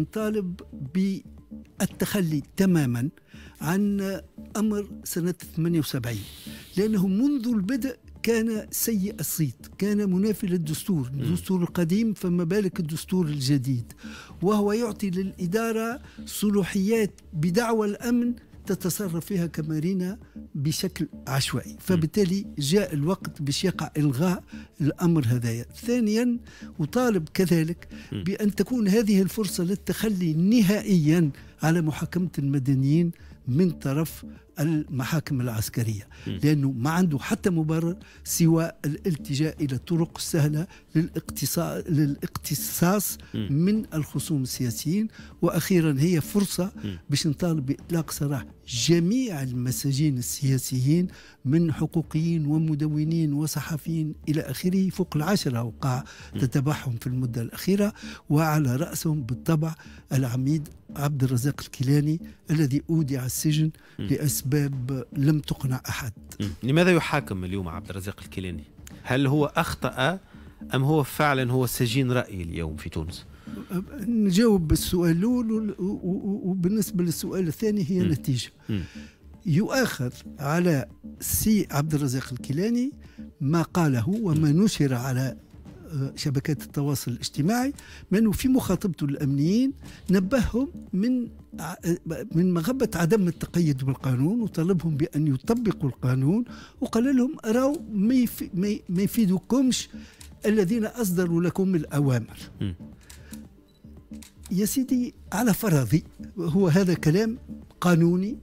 نطالب بالتخلي تماما عن امر سنه 78 لانه منذ البدء كان سيء الصيت كان منافي للدستور الدستور القديم فما بالك الدستور الجديد وهو يعطي للاداره صلوحيات بدعوى الامن تتصرف فيها كمارينا بشكل عشوائي فبالتالي جاء الوقت باش يقع إلغاء الأمر هذايا ثانيا وطالب كذلك بأن تكون هذه الفرصة للتخلي نهائيا على محاكمة المدنيين من طرف المحاكم العسكرية لأنه ما عنده حتى مبرر سوى الالتجاء إلى الطرق السهلة للاقتصاص, للاقتصاص من الخصوم السياسيين وأخيرا هي فرصة باش نطالب بإطلاق سراح جميع المساجين السياسيين من حقوقيين ومدونين وصحفيين إلى آخره فوق العشرة وقع تتبعهم في المدة الأخيرة وعلى رأسهم بالطبع العميد عبد الرزاق الكيلاني الذي أودع السجن لأسباب لم تقنع أحد لماذا يحاكم اليوم عبد الرزاق الكيلاني؟ هل هو أخطأ أم هو فعلا هو سجين رأي اليوم في تونس؟ نجاوب بالسؤال الأول وبالنسبة للسؤال الثاني هي نتيجة يؤاخذ على سي عبد الرزاق الكيلاني ما قاله وما نشر على شبكات التواصل الاجتماعي من في مخاطبته الامنيين نبههم من من مغبة عدم التقيد بالقانون وطلبهم بأن يطبقوا القانون وقال لهم راو ما يفيدكمش الذين أصدروا لكم الأوامر يا سيدي على فرضي هو هذا كلام قانوني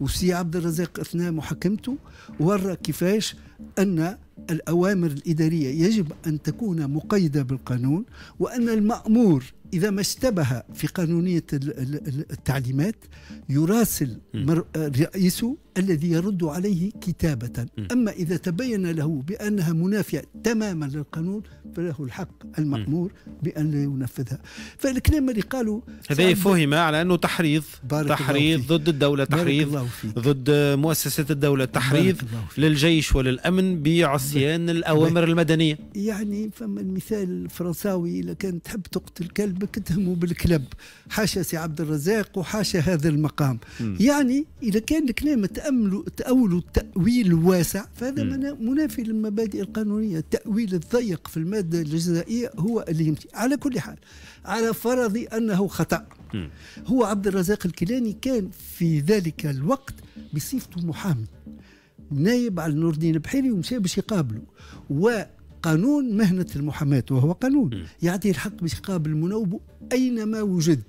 وسي عبد الرزاق اثناء محاكمته ورى كيفاش ان الأوامر الإدارية يجب أن تكون مقيدة بالقانون وأن المأمور إذا ما اشتبه في قانونية التعليمات يراسل رئيسه الذي يرد عليه كتابة أما إذا تبين له بأنها منافية تماما للقانون فله الحق المأمور بأن لا ينفذها فالكلام اللي قالوا هذا فهم على أنه تحريض تحريض ضد الدولة تحريض ضد مؤسسات الدولة تحريض للجيش وللأمن بعصيان الأوامر المدنية يعني فما المثال الفرنساوي إذا كان تحب تقتل كلب بالك بالكلب حاشا سي عبد الرزاق وحاشا هذا المقام م. يعني اذا كان الكلام تاملوا تاولوا التاويل واسع فهذا م. منافي للمبادئ القانونيه التاويل الضيق في الماده الجزائيه هو اللي يمشي على كل حال على فرض انه خطا م. هو عبد الرزاق الكيلاني كان في ذلك الوقت بصفته محامي نايب على نور الدين البحيري ومشى باش يقابله قانون مهنة المحاماة وهو قانون يعطي الحق يقابل المناوب أينما وجد